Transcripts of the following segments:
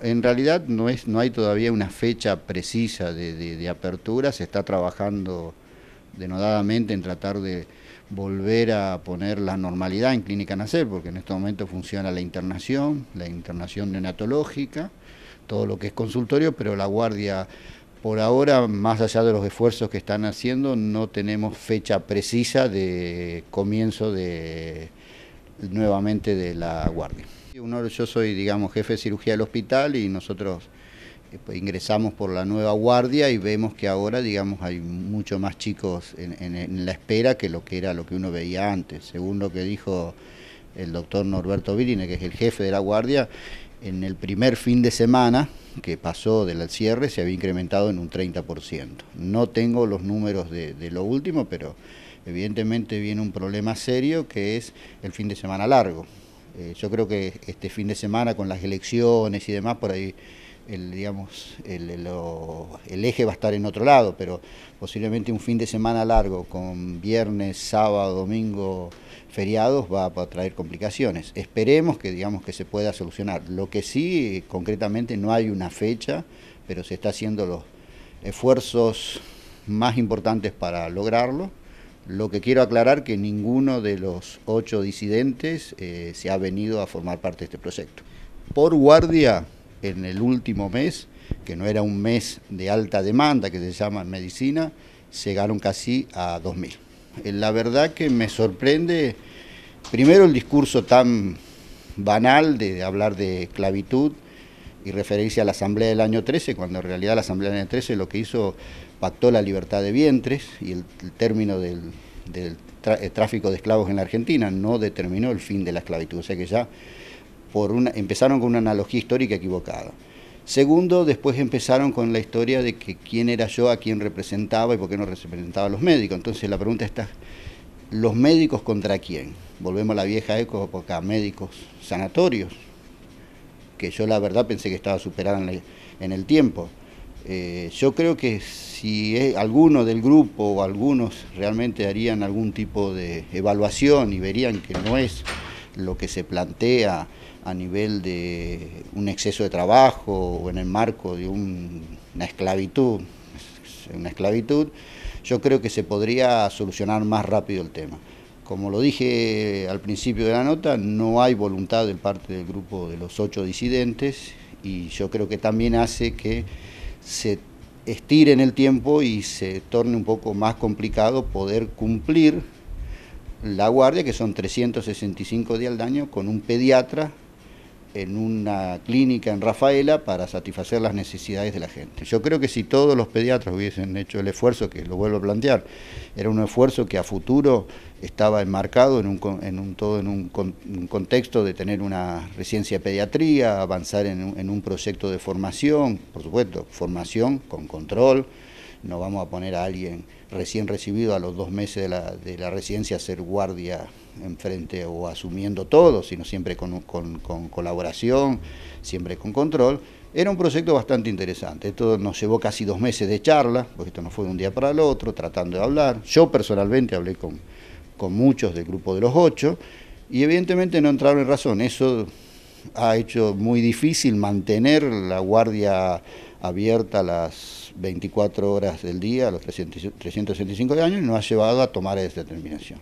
en realidad no, es, no hay todavía una fecha precisa de, apertura, se está trabajando denodadamente en tratar de volver a poner la normalidad en Clínica Nacer, porque en este momento funciona la internación, la internación neonatológica, todo lo que es consultorio, pero la guardia, por ahora, más allá de los esfuerzos que están haciendo, no tenemos fecha precisa de comienzo de nuevamente de la guardia yo soy, digamos, jefe de cirugía del hospital y nosotros eh, pues, ingresamos por la nueva guardia y vemos que ahora, digamos, hay mucho más chicos en, la espera que lo que era lo que uno veía antes. Según lo que dijo el doctor Norberto Virine, que es el jefe de la guardia, en el primer fin de semana que pasó del cierre se había incrementado en un 30%. No tengo los números de lo último, pero evidentemente viene un problema serio que es el fin de semana largo. Eh, yo creo que este fin de semana con las elecciones y demás, por ahí el, eje va a estar en otro lado, pero posiblemente un fin de semana largo con viernes, sábado, domingo, feriados va, va a traer complicaciones. Esperemos que digamos que se pueda solucionar. Lo que sí, concretamente, no hay una fecha, pero se está haciendo los esfuerzos más importantes para lograrlo. Lo que quiero aclarar que ninguno de los ocho disidentes eh, se ha venido a formar parte de este proyecto. Por guardia, en el último mes, que no era un mes de alta demanda, que se llama medicina, llegaron casi a 2.000. Eh, la verdad que me sorprende, primero el discurso tan banal de hablar de esclavitud, y referirse a la Asamblea del año 13, cuando en realidad la Asamblea del año 13 lo que hizo pactó la libertad de vientres y el, término del, eh, tráfico de esclavos en la Argentina, no determinó el fin de la esclavitud. O sea que ya por una, empezaron con una analogía histórica equivocada. Segundo, después empezaron con la historia de que quién era yo, a quién representaba y por qué no representaba a los médicos. Entonces la pregunta está, ¿los médicos contra quién? Volvemos a la vieja época, médicos sanatorios, que yo la verdad pensé que estaba superada en, el tiempo. Eh, yo creo que si alguno del grupo o algunos realmente harían algún tipo de evaluación y verían que no es lo que se plantea a nivel de un exceso de trabajo o en el marco de una esclavitud, una esclavitud, yo creo que se podría solucionar más rápido el tema. Como lo dije al principio de la nota, no hay voluntad de parte del grupo de los ocho disidentes y yo creo que también hace que se estire en el tiempo y se torne un poco más complicado poder cumplir la guardia, que son 365 días al año, con un pediatra en una clínica en Rafaela para satisfacer las necesidades de la gente. Yo creo que si todos los pediatras hubiesen hecho el esfuerzo, que lo vuelvo a plantear, era un esfuerzo que a futuro estaba enmarcado en un, todo en un, contexto de tener una residencia de pediatría, avanzar en un proyecto de formación, por supuesto, formación con control, no vamos a poner a alguien recién recibido a los dos meses de la, residencia a ser guardia enfrente o asumiendo todo, sino siempre con, colaboración, siempre con control. Era un proyecto bastante interesante. Esto nos llevó casi dos meses de charla, porque esto no fue de un día para el otro, tratando de hablar. Yo personalmente hablé con, con muchos del grupo de los ocho y evidentemente no entraron en razón. Eso ha hecho muy difícil mantener la guardia abierta las 24 horas del día, a los 365 años, y nos ha llevado a tomar esa determinación.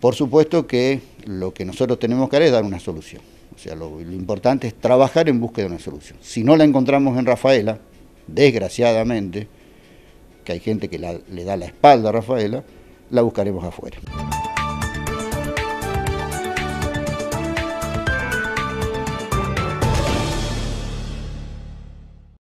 Por supuesto que lo que nosotros tenemos que hacer es dar una solución. O sea, lo, importante es trabajar en búsqueda de una solución. Si no la encontramos en Rafaela, desgraciadamente, que hay gente que le da la espalda a Rafaela, la buscaremos afuera.